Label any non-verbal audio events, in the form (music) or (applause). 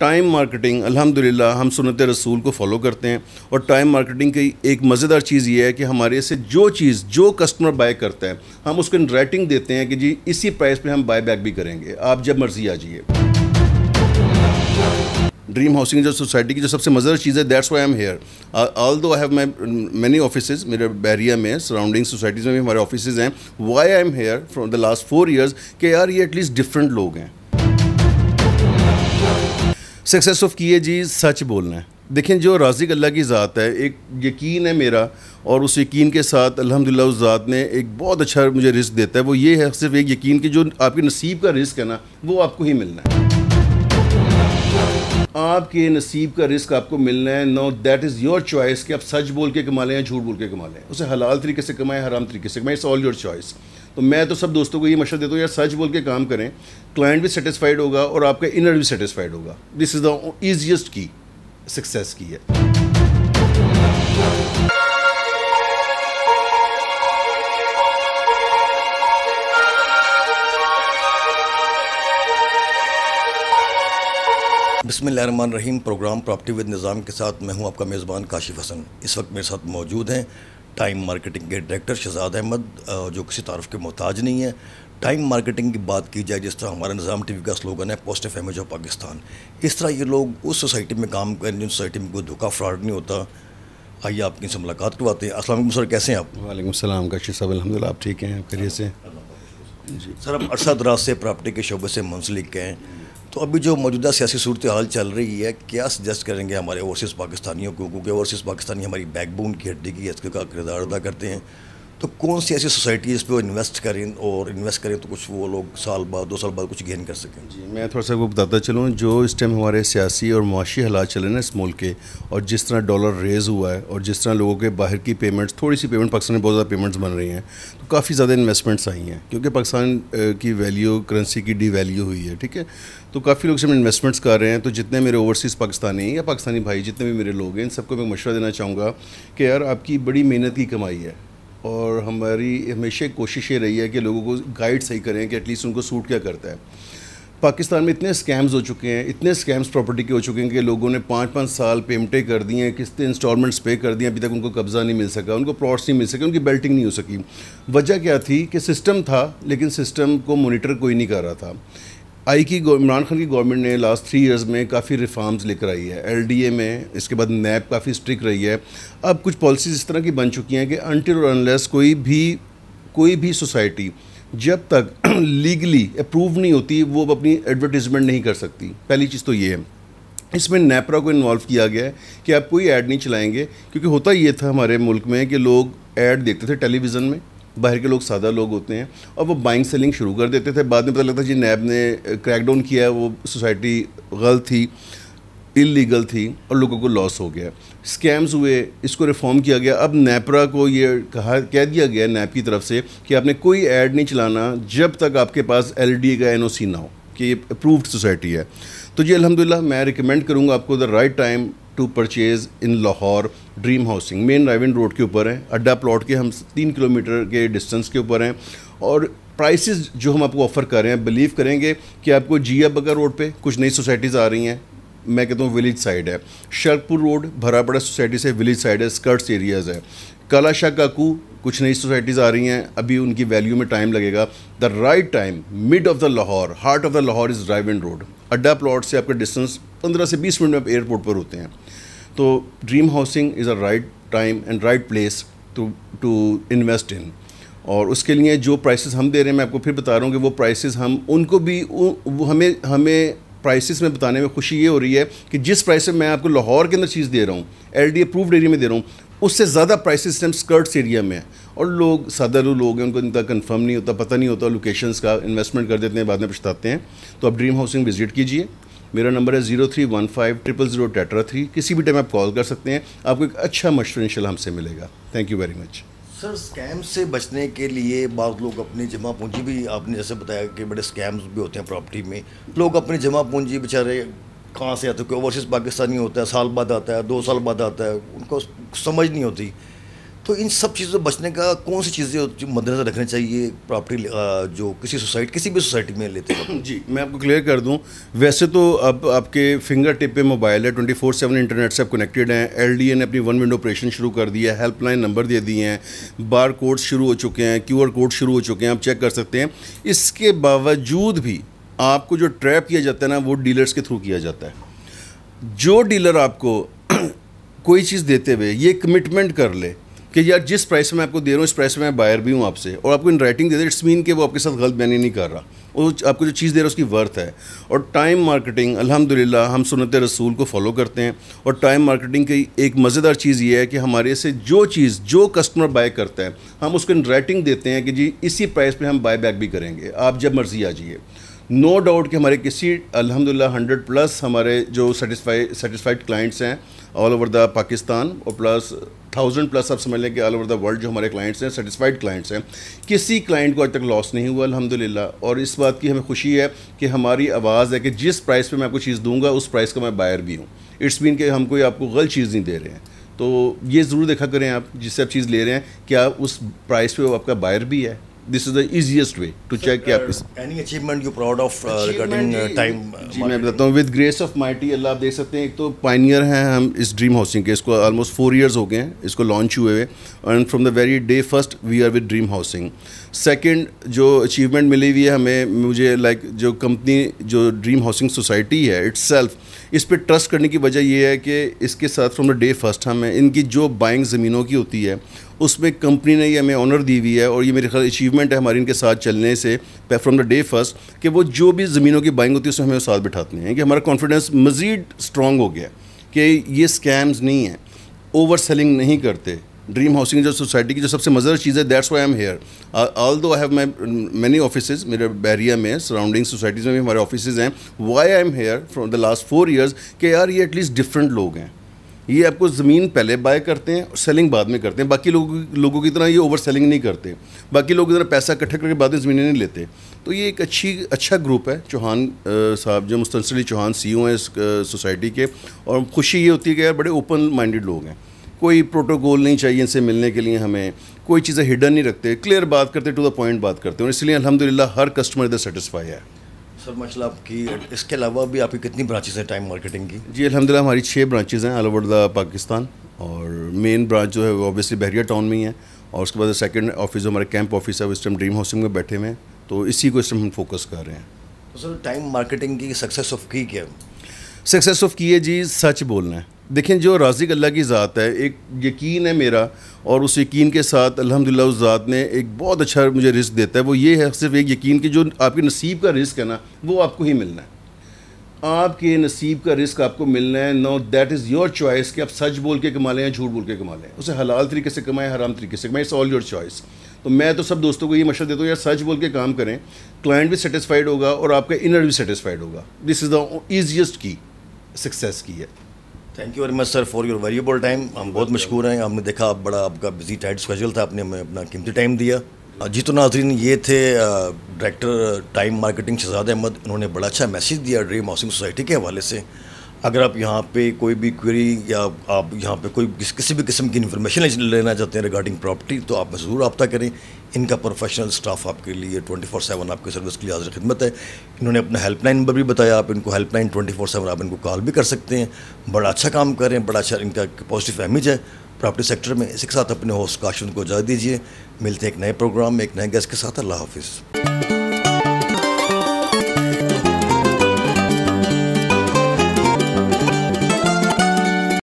time marketing अल्हम्दुलिल्लाह हम सुनत रसूल को फॉलो करते हैं और टाइम मार्केटिंग की एक मज़ेदार चीज़ ये है कि हमारे से जो चीज़ जो कस्टमर बाय करता है हम उसको राइटिंग देते हैं कि जी इसी प्राइस पे हम बाय बैक भी करेंगे आप जब मर्ज़ी आ जाइए ड्रीम हाउसिंग जो सोसाइटी की जो सबसे मज़ेदार चीज़ है that's why am here although I have my many office मेरे बैरिया में सराउंडिंग सोसाइटीज़ में भी हमारे ऑफिस हैं why I am here from the last four years के यार ये एटलीस्ट डिफरेंट लोग हैं सक्सेस ऑफ किए जी सच बोलना है देखें जो राजिक अल्लाह की ज़ात है एक यकीन है मेरा और उस यकीन के साथ अल्हम्दुलिल्लाह उस ज़ात ने एक बहुत अच्छा मुझे रिस्क देता है वो ये है सिर्फ एक यकीन कि जो आपके नसीब का रिस्क है ना वो आपको ही मिलना है आपके नसीब का रिस्क आपको मिलना है no that is your choice कि आप सच बोल के कमा लें या झूठ बोल के कमा लें उसे हलाल तरीके से कमाएं हराम तरीके से कमाएं इट्स ऑल योर चॉइस तो मैं तो सब दोस्तों को ये मशा देता हूँ यार सच बोल के काम करें क्लाइंट भी सेटिस्फाइड होगा और आपका इनर भी सेटिस्फाइड होगा दिस इज़ द ईजिएस्ट की सक्सेस की है Rahim programme property with Nizam के साथ मैं हूं आपका मेज़बान काशिफ हसन इस वक्त मेरे साथ मौजूद हैं टाइम मार्केटिंग के डायरेक्टर शहजाद अहमद जो किसी तारफ़ के मोहताज नहीं है टाइम मार्केटिंग की बात की जाए जिस तरह हमारा निज़ाम टी वी का स्लोगन है पॉजिटिव एमेज ऑफ पाकिस्तान इस तरह ये लोग उस सोसाइटी में काम करें जिन सोसाइटी में कोई धोखा फ्रॉड नहीं होता आइए आपकी से मुलाकात करवाते हैं असलम सर कैसे हैं आप वालेकुम सलाम साहब अलहमदिल्ला आप ठीक हैं खैरियत से सर हम अरसा दराज से प्रॉपर्टी के शोबे से मुंसलिक हैं तो अभी जो मौजूदा सियासी सूरत हाल चल रही है क्या सजेस्ट करेंगे हमारे ओवरसीज़ पाकिस्तानियों को क्योंकि ओवरसीज़ पाकिस्तानी हमारी बैकबोन की हड्डी की का किरदार अदा करते हैं तो कौन सी ऐसी सोसाइटीज़ पे पर वो इन्वेस्ट करें और इन्वेस्ट करें तो कुछ वो लोग साल बाद दो साल बाद कुछ गेन कर सकें जी मैं थोड़ा सा वो बताता चलूँ जो इस टाइम हमारे सियासी और मुआशी हालात चले ना इस मुल्क के और जिस तरह डॉलर रेज़ हुआ है और जिस तरह लोगों के बाहर की पेमेंट्स थोड़ी सी पेमेंट पाकिस्तान में बहुत ज़्यादा पेमेंट्स बन रही हैं तो काफ़ी ज़्यादा इन्वेस्टमेंट्स आई हैं क्योंकि पाकिस्तान की वैल्यू करेंसी की डी वैल्यू हुई है ठीक है तो काफ़ी लोग इसमें इन्वेस्टमेंट्स कर रहे हैं तो जितने मेरे ओवरसीज़ पाकिस्तानी या पाकिस्तानी भाई जितने भी मेरे लोग हैं इन सबको मैं मशवरा देना चाहूँगा कि यार आपकी बड़ी मेहनत की कमाई है और हमारी हमेशा कोशिश ये रही है कि लोगों को गाइड सही करें कि एटलीस्ट उनको सूट क्या करता है पाकिस्तान में इतने स्कैम्स हो चुके हैं इतने स्कैम्स प्रॉपर्टी के हो चुके हैं कि लोगों ने पाँच पाँच साल पेमेंटें कर दी हैं किस्तें इंस्टॉलमेंट्स पे कर दिए अभी तक उनको कब्ज़ा नहीं मिल सका उनको प्लॉट्स नहीं मिल सके उनकी बेल्टिंग नहीं हो सकी वजह क्या थी कि सिस्टम था लेकिन सिस्टम को मोनिटर कोई नहीं कर रहा था आई की इमरान खान की गवर्नमेंट ने लास्ट थ्री इयर्स में काफ़ी रिफॉर्म्स लेकर आई है एलडीए में इसके बाद नैब काफ़ी स्ट्रिक रही है अब कुछ पॉलिसीज़ इस तरह की बन चुकी हैं कि अनटिल और अनलेस कोई भी कोई भी सोसाइटी जब तक लीगली (clears throat) अप्रूव नहीं होती वो अब अपनी एडवर्टीजमेंट नहीं कर सकती पहली चीज़ तो ये है इसमें नेपरा को इन्वॉल्व किया गया है कि आप कोई ऐड नहीं चलाएंगे क्योंकि होता ये था हमारे मुल्क में कि लोग ऐड देखते थे टेलीविज़न में बाहर के लोग सादा लोग होते हैं और वो बाइंग सेलिंग शुरू कर देते थे बाद में पता लगता जी नैब ने क्रैकडाउन किया है वो सोसाइटी गलत थी इलीगल थी और लोगों को लॉस हो गया स्कैम्स हुए इसको रिफॉर्म किया गया अब नेपरा को ये कहा कह दिया गया नैप की तरफ से कि आपने कोई ऐड नहीं चलाना जब तक आपके पास एल का एन ना हो कि ये अप्रूव्ड सोसाइटी है तो जी अलहमदिल्ला मैं रिकमेंड करूँगा आपको the right time to purchase in Lahore Dream Housing main Raiwind road के ऊपर है अड्डा प्लॉट के हम तीन किलोमीटर के डिस्टेंस के ऊपर हैं और प्राइसेस जो हम आपको ऑफ़र कर रहे हैं बिलीव करेंगे कि आपको जिया बगर रोड पे कुछ नई सोसाइटीज़ आ रही हैं मैं कहता हूँ विलेज साइड है शर्कपुर रोड बड़ा सोसाइटी से विलेज साइड है स्कर्ट्स एरियाज़ है कलाशा काकू कुछ नई सोसाइटीज़ आ रही हैं अभी उनकी वैल्यू में टाइम लगेगा the right time mid of the Lahore heart of the Lahore is drive road अड्डा प्लॉट से आपका डिस्टेंस पंद्रह से बीस मिनट में एयरपोर्ट पर होते हैं तो Dream Housing is a right time and right place to to invest in और उसके लिए जो प्राइसेस हम दे रहे हैं मैं आपको फिर बता रहा हूँ कि वो प्राइसेस हम उनको भी वो हमें हमें प्राइसेस में बताने में खुशी ये हो रही है कि जिस प्राइस में मैं आपको लाहौर के अंदर चीज़ दे रहा हूँ एल डी अप्रूव्ड एरिया में दे रहा हूँ उससे ज़्यादा प्राइसेस टाइम स्कर्ट्स एरिया में है और लोग सदर लोग हैं उनको इनका कंफर्म नहीं होता पता नहीं होता लोकेशंस का इन्वेस्टमेंट कर देते हैं बाद में पछताते हैं तो आप ड्रीम हाउसिंग विजिट कीजिए मेरा नंबर है zero three one five triple zero टेट्रा थ्री किसी भी टाइम आप कॉल कर सकते हैं आपको एक अच्छा इन शाला हमसे मिलेगा thank you very much sir scam से बचने के लिए बहुत लोग अपनी जमा पूंजी भी आपने जैसे बताया कि बड़े स्कैम्स भी होते हैं प्रॉपर्टी में लोग अपनी जमा पूंजी बेचारे कहाँ से आते हैं ओवरसीज़ पाकिस्तानी होता है साल बाद आता है दो साल बाद आता है उनको समझ नहीं होती तो इन सब चीज़ों से बचने का कौन सी चीज़ें जो मद्देनजर रखनी चाहिए प्रॉपर्टी जो किसी सोसाइटी किसी भी सोसाइटी में लेते हैं (clears throat) जी मैं आपको क्लियर कर दूं वैसे तो अब आपके फिंगर टिप पे मोबाइल है ट्वेंटी फोर सेवन इंटरनेट से आप कनेक्टेड हैं एल ने अपनी वन विंडो ऑपरेशन शुरू कर दिया है हेल्पलाइन नंबर दे दिए हैं बार कोड्स शुरू हो चुके हैं क्यू कोड शुरू हो चुके हैं आप चेक कर सकते हैं इसके बावजूद भी आपको जो ट्रैप किया जाता है ना वो डीलर्स के थ्रू किया जाता है जो डीलर आपको (clears throat) कोई चीज़ देते हुए ये कमिटमेंट कर ले कि यार जिस प्राइस में मैं आपको दे रहा हूँ इस प्राइस में मैं बायर भी हूँ आपसे और आपको इन राइटिंग दे दे इट्स मीन कि वो आपके साथ गलत बयानी नहीं कर रहा वो आपको जो चीज़ दे रहा है उसकी वर्थ है और टाइम मार्केटिंग अलहमदिल्ला हम सुनत रसूल को फॉलो करते हैं और टाइम मार्केटिंग की एक मज़ेदार चीज़ ये है कि हमारे से जो चीज़ जो कस्टमर बाय करता है हम उसको इन राइटिंग देते हैं कि जी इसी प्राइस पर हम बाय बैक भी करेंगे आप जब मर्ज़ी आ जाइए नो डाउट कि हमारे किसी अल्हम्दुलिल्लाह हंड्रेड प्लस हमारे जो सेटिस्फाई सेटिस्फाइड क्लाइंट्स हैं ऑल ओवर द पाकिस्तान और प्लस थाउजेंड प्लस आप समझ लें कि ऑल ओवर द वर्ल्ड जो हमारे क्लाइंट्स हैं सेटिस्फाइड क्लाइंट्स हैं किसी क्लाइंट को आज तक लॉस नहीं हुआ अल्हम्दुलिल्लाह और इस बात की हमें खुशी है कि हमारी आवाज़ है कि जिस प्राइस पर मैं आपको चीज़ दूँगा उस प्राइस का मैं बायर भी हूँ इट्स मीन कि हम कोई आपको गलत चीज़ नहीं दे रहे हैं तो ये ज़रूर देखा करें आप जिससे आप चीज़ ले रहे हैं क्या उस प्राइस वो आपका बायर भी है this is the easiest way to check check uh, आपकी any achievement you proud of uh, uh, uh, जी मैं बताता हूँ ग्रेस ऑफ माई टी अल्लाह आप देख सकते हैं एक तो पाइनियर हैं हम इस ड्रीम हाउसिंग के इसको ऑलमोस्ट फोर ईयर्स हो गए हैं इसको लॉन्च हुए हुए and from the very day first we are with Dream Housing second जो अचीवमेंट मिली हुई है हमें मुझे लाइक like, जो कंपनी जो ड्रीम हाउसिंग सोसाइटी है इट्स इस पर ट्रस्ट करने की वजह यह है कि इसके साथ फ्रॉम द डे फर्स्ट हमें इनकी जो बाइंग ज़मीनों की होती है उसमें कंपनी ने ये हमें ऑनर दी हुई है और ये मेरे ख्याल अचीवमेंट है हमारी इनके साथ चलने से फ्रॉम द डे फर्स्ट कि वो जो भी ज़मीनों की बाइंग होती है उसमें हमें साथ बिठाते हैं कि हमारा कॉन्फिडेंस मज़ीद स्ट्रॉग हो गया कि ये स्कैम्स नहीं हैं ओवर सेलिंग नहीं करते ड्रीम हाउसिंग जो सोसाइटी की जो सबसे मज़ेदार चीज़ है that's why am here although I have my many office मेरे बैरिया में सराउंडिंग सोसाइटीज़ में भी हमारे ऑफिस हैं why I am here from the last four years के यार ये एटलीस्ट डिफरेंट लोग हैं ये आपको ज़मीन पहले बाय करते हैं और सेलिंग बाद में करते हैं बाकी लोग लोगों की तरह ये ओवर सेलिंग नहीं करते बाकी लोग इतना पैसा इकट्ठा करके बाद में ज़मीन नहीं लेते तो ये एक अच्छी अच्छा ग्रुप है चौहान साहब जो मुस्तसली चौहान सी ओ e हैं इस सोसाइटी के और खुशी ये होती है कि यार बड़े ओपन माइंडेड लोग हैं कोई प्रोटोकॉल नहीं चाहिए इनसे मिलने के लिए हमें कोई चीज़ें हिडन नहीं रखते क्लियर बात करते टू द पॉइंट बात करते हैं इसलिए अलहमदिल्ला हर कस्टमर इधर सेटिसफाई है सर मशा मतलब आपकी इसके अलावा भी आपकी कितनी ब्रांचेज हैं टाइम मार्केटिंग की जी अलहमदिल्ला हमारी छः ब्रांचेज हैं ऑल ओवर द पाकिस्तान और मेन ब्रांच जो है वो ऑब्वियसली बहरिया टाउन में ही है और उसके बाद सेकंड ऑफिस जो हमारा कैंप ऑफिस है उस टाइम ड्रीम हाउसिंग में बैठे हुए हैं तो इसी को इस टाइम हम फोकस कर रहे हैं तो सर टाइम मार्केटिंग की सक्सेस ऑफ की क्या सक्सेस ऑफ की है जी सच बोलना है देखें जो राजिक अल्लाह की ज़ात है एक यकीन है मेरा और उस यकीन के साथ अल्हम्दुलिल्लाह उस ज़ात ने एक बहुत अच्छा मुझे रिस्क देता है वो ये है सिर्फ एक यकीन कि जो आपके नसीब का रिस्क है ना वो आपको ही मिलना है आपके नसीब का रिस्क आपको मिलना है no that is your choice कि आप सच बोल के कमा लें या झूठ बोल के कमा लें उसे हलाल तरीके से कमाएं हराम तरीके से कमाएं इट्स ऑल योर चॉइस तो मैं तो सब दोस्तों को ये मशवरा देता हूँ यार सच बोल के काम करें क्लाइंट भी सेटिस्फाइड होगा और आपका इनर भी सेटिस्फाइड होगा दिस इज़ द ईजिएस्ट की सक्सेस की है thank you very much sir for your valuable time हम बहुत मशहूर हैं हमने देखा आप बड़ा आपका बिजी टाइट स्केजल था आपने हमें अपना कीमती टाइम दिया जी तो नाजरीन ये थे director Time marketing Shahzad Ahmed उन्होंने बड़ा अच्छा मैसेज दिया ड्रीम हाउसिंग सोसाइटी के हवाले से अगर आप यहाँ पे कोई भी क्वेरी या आप यहाँ पे कोई किसी भी किस्म की इन्फॉर्मेशन लेना चाहते हैं रिगार्डिंग प्रॉपर्टी तो आप ज़रूर रबा करें इनका प्रोफेशनल स्टाफ आपके लिए ट्वेंटी फोर सेवन आपकी सर्विस के लिए हाजिर खिदमत है इन्होंने अपना हेल्पलाइन नंबर भी बताया आप इनको हेल्पलाइन फोर सेवन आप इनको कॉल भी कर सकते हैं बड़ा अच्छा काम कर रहे हैं बड़ा अच्छा इनका पॉजिटिव इमेज है प्रॉपर्टी सेक्टर में इसके साथ अपने होस्ट काशन को इजाज़त दीजिए मिलते हैं एक नए प्रोग्राम में एक नए गेस्ट के साथ अल्लाह हाफिज़